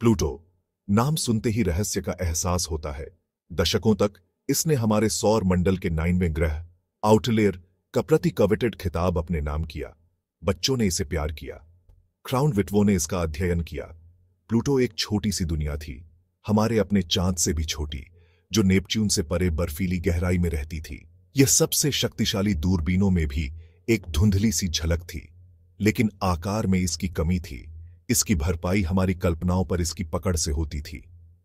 Pluto नाम सुनते ही रहस्य का एहसास होता है दशकों तक इसने हमारे सौर मंडल के नाइनवें ग्रह आउटलेयर का प्रति कवेटेड खिताब अपने नाम किया बच्चों ने इसे प्यार किया क्राउन विटवो ने इसका अध्ययन किया प्लूटो एक छोटी सी दुनिया थी हमारे अपने चांद से भी छोटी जो नेपच्यून से परे बर्फीली गहराई में रहती थी यह सबसे शक्तिशाली दूरबीनों में भी एक धुंधली सी झलक थी लेकिन आकार में इसकी कमी थी इसकी भरपाई हमारी कल्पनाओं पर इसकी पकड़ से होती थी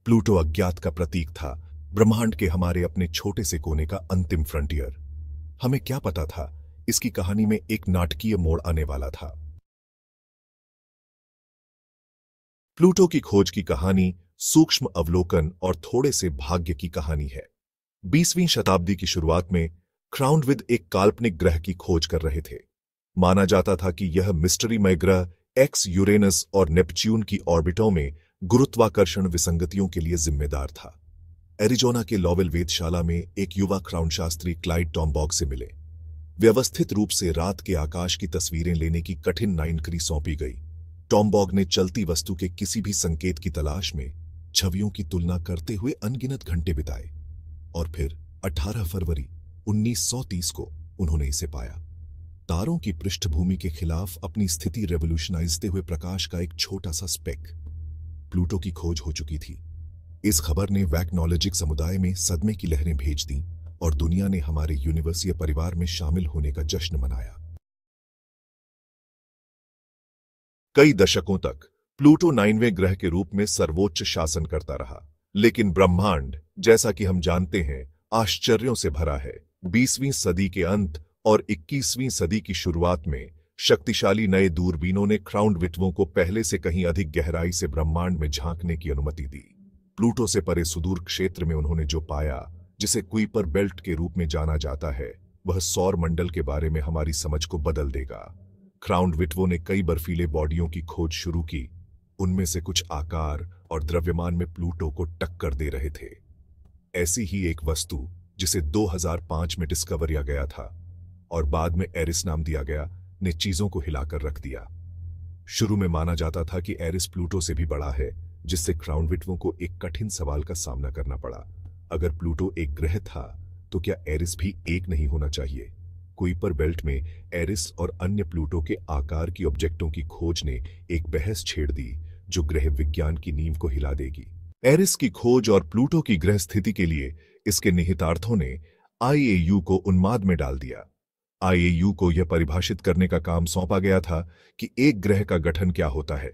प्लूटो अज्ञात का प्रतीक था ब्रह्मांड के हमारे अपने छोटे से कोने का अंतिम फ्रंटियर हमें क्या पता था इसकी कहानी में एक नाटकीय मोड़ आने वाला था प्लूटो की खोज की कहानी सूक्ष्म अवलोकन और थोड़े से भाग्य की कहानी है बीसवीं शताब्दी की शुरुआत में क्राउंडविद एक काल्पनिक ग्रह की खोज कर रहे थे माना जाता था कि यह मिस्ट्रीमय ग्रह एक्स यूरेनस और नेपच्यून की ऑर्बिटों में गुरुत्वाकर्षण विसंगतियों के लिए जिम्मेदार था एरिजोना के लॉवेल वेदशाला में एक युवा क्राउन शास्त्री क्लाइड टॉम्बॉग से मिले व्यवस्थित रूप से रात के आकाश की तस्वीरें लेने की कठिन नाइनकरी सौंपी गई टॉम्बॉग ने चलती वस्तु के किसी भी संकेत की तलाश में छवियों की तुलना करते हुए अनगिनत घंटे बिताए और फिर 18 फरवरी 1930 को उन्होंने इसे पाया तारों की पृष्ठभूमि के खिलाफ अपनी स्थिति रेवोल्यूशनाइजते हुए प्रकाश का एक छोटा सा स्पेक प्लूटो की खोज हो चुकी थी इस खबर ने वैक्नोलॉजिक समुदाय में सदमे की लहरें भेज दी और दुनिया ने हमारे यूनिवर्सीय परिवार में शामिल होने का जश्न मनाया कई दशकों तक प्लूटो नाइनवे ग्रह के रूप में सर्वोच्च शासन करता रहा लेकिन ब्रह्मांड जैसा कि हम जानते हैं आश्चर्यों से भरा है बीसवीं सदी के अंत और 21वीं सदी की शुरुआत में शक्तिशाली नए दूरबीनों ने क्राउंड विटवों को पहले से कहीं अधिक गहराई से ब्रह्मांड में झांकने की अनुमति दी प्लूटो से परे सुदूर क्षेत्र में उन्होंने जो पाया जिसे क्वीपर बेल्ट के रूप में जाना जाता है वह सौर मंडल के बारे में हमारी समझ को बदल देगा क्राउंड विटवो ने कई बर्फीले बॉडियों की खोज शुरू की उनमें से कुछ आकार और द्रव्यमान में प्लूटो को टक्कर दे रहे थे ऐसी ही एक वस्तु जिसे 2005 में डिस्कवर किया गया था और बाद में एरिस नाम दिया गया ने चीजों को हिलाकर रख दिया शुरू में माना जाता था कि एरिस प्लूटो से भी बड़ा है जिससे क्राउनविटवों को एक कठिन सवाल का सामना करना पड़ा अगर प्लूटो एक ग्रह था तो क्या एरिस भी एक नहीं होना चाहिए कुइपर बेल्ट में एरिस और अन्य प्लूटो के आकार की ऑब्जेक्टों की खोज ने एक बहस छेड़ दी जो ग्रह विज्ञान की नींव को हिला देगी एरिस की खोज और प्लूटो की ग्रह स्थिति के लिए इसके निहितार्थों ने आईएयू को उन्माद में डाल दिया आईएयू को यह परिभाषित करने का काम सौंपा गया था कि एक ग्रह का गठन क्या होता है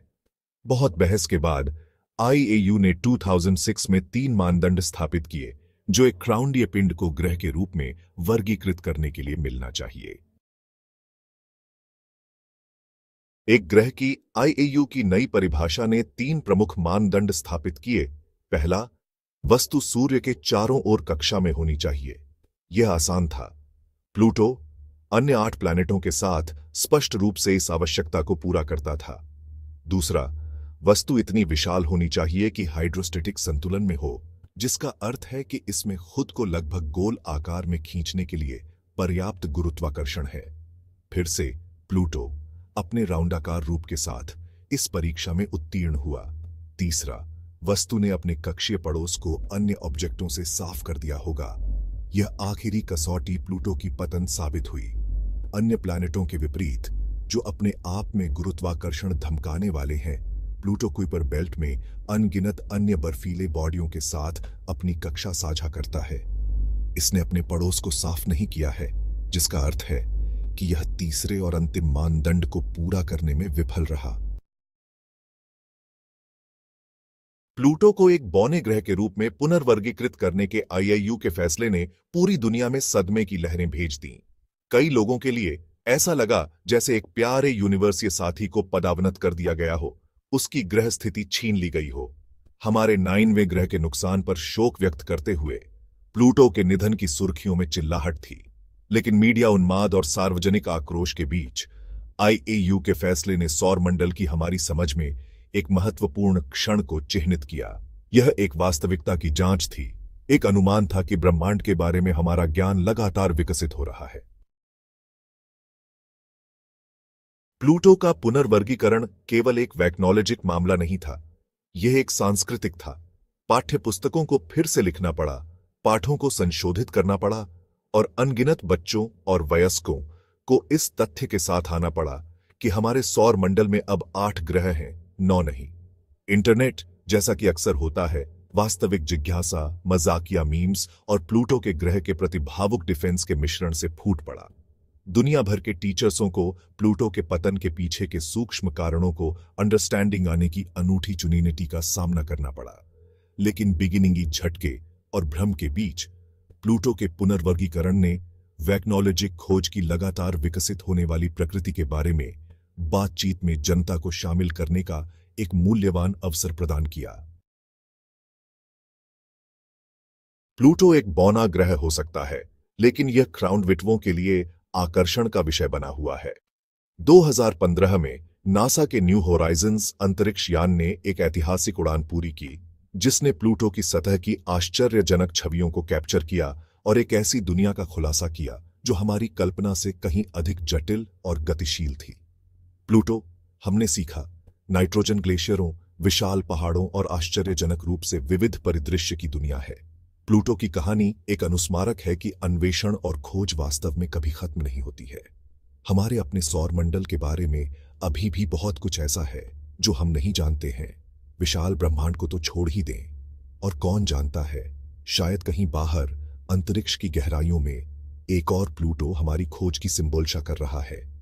बहुत बहस के बाद आईएयू ने 2006 में तीन मानदंड स्थापित किए जो एक क्राउंडीय पिंड को ग्रह के रूप में वर्गीकृत करने के लिए मिलना चाहिए एक ग्रह की आईएयू की नई परिभाषा ने तीन प्रमुख मानदंड स्थापित किए पहला वस्तु सूर्य के चारों ओर कक्षा में होनी चाहिए यह आसान था प्लूटो अन्य आठ प्लैनेटों के साथ स्पष्ट रूप से इस आवश्यकता को पूरा करता था दूसरा वस्तु इतनी विशाल होनी चाहिए कि हाइड्रोस्टेटिक संतुलन में हो जिसका अर्थ है कि इसमें खुद को लगभग गोल आकार में खींचने के लिए पर्याप्त गुरुत्वाकर्षण है फिर से प्लूटो अपने राउंडाकार रूप के साथ इस परीक्षा में उत्तीर्ण हुआ तीसरा वस्तु ने अपने कक्षीय पड़ोस को अन्य ऑब्जेक्टों से साफ कर दिया होगा यह आखिरी कसौटी प्लूटो की पतन साबित हुई अन्य प्लैनेटों के विपरीत जो अपने आप में गुरुत्वाकर्षण धमकाने वाले हैं प्लूटो क्विपर बेल्ट में अनगिनत अन्य बर्फीले बॉडियों के साथ अपनी कक्षा साझा करता है इसने अपने पड़ोस को साफ नहीं किया है जिसका अर्थ है कि यह तीसरे और अंतिम मानदंड को पूरा करने में विफल रहा प्लूटो को एक बौने ग्रह के रूप में पुनर्वर्गीकृत करने के आईआईयू के फैसले ने पूरी दुनिया में सदमे की लहरें भेज दीं। कई लोगों के लिए ऐसा लगा जैसे एक प्यारे यूनिवर्सीय साथी को पदावनत कर दिया गया हो उसकी ग्रह स्थिति छीन ली गई हो हमारे नाइनवे ग्रह के नुकसान पर शोक व्यक्त करते हुए प्लूटो के निधन की सुर्खियों में चिल्लाहट थी लेकिन मीडिया उन्माद और सार्वजनिक आक्रोश के बीच आईएयू के फैसले ने सौर मंडल की हमारी समझ में एक महत्वपूर्ण क्षण को चिन्हित किया यह एक वास्तविकता की जांच थी एक अनुमान था कि ब्रह्मांड के बारे में हमारा ज्ञान लगातार विकसित हो रहा है प्लूटो का पुनर्वर्गीकरण केवल एक वैक्नोलॉजिक मामला नहीं था यह एक सांस्कृतिक था पाठ्य पुस्तकों को फिर से लिखना पड़ा पाठों को संशोधित करना पड़ा और अनगिनत बच्चों और वयस्कों को इस तथ्य के साथ आना पड़ा कि हमारे सौर मंडल में अब आठ ग्रह हैं नौ नहीं इंटरनेट जैसा कि अक्सर होता है वास्तविक जिज्ञासा मजाकिया मीम्स और प्लूटो के ग्रह के प्रति भावुक डिफेंस के मिश्रण से फूट पड़ा दुनिया भर के टीचर्सों को प्लूटो के पतन के पीछे के सूक्ष्म कारणों को अंडरस्टैंडिंग आने की अनूठी चुनिनिटी का सामना करना पड़ा लेकिन बिगिनिंगी झटके और भ्रम के बीच प्लूटो के पुनर्वर्गीकरण ने वैक्नोलॉजिक खोज की लगातार विकसित होने वाली प्रकृति के बारे में बातचीत में जनता को शामिल करने का एक मूल्यवान अवसर प्रदान किया प्लूटो एक बौना ग्रह हो सकता है लेकिन यह क्राउन विटवों के लिए आकर्षण का विषय बना हुआ है 2015 में नासा के न्यू होराइजन्स अंतरिक्ष यान ने एक ऐतिहासिक उड़ान पूरी की जिसने प्लूटो की सतह की आश्चर्यजनक छवियों को कैप्चर किया और एक ऐसी दुनिया का खुलासा किया जो हमारी कल्पना से कहीं अधिक जटिल और गतिशील थी प्लूटो हमने सीखा नाइट्रोजन ग्लेशियरों विशाल पहाड़ों और आश्चर्यजनक रूप से विविध परिदृश्य की दुनिया है प्लूटो की कहानी एक अनुस्मारक है कि अन्वेषण और खोज वास्तव में कभी खत्म नहीं होती है हमारे अपने सौर मंडल के बारे में अभी भी बहुत कुछ ऐसा है जो हम नहीं जानते हैं विशाल ब्रह्मांड को तो छोड़ ही दें और कौन जानता है शायद कहीं बाहर अंतरिक्ष की गहराइयों में एक और प्लूटो हमारी खोज की सिंबोलशा कर रहा है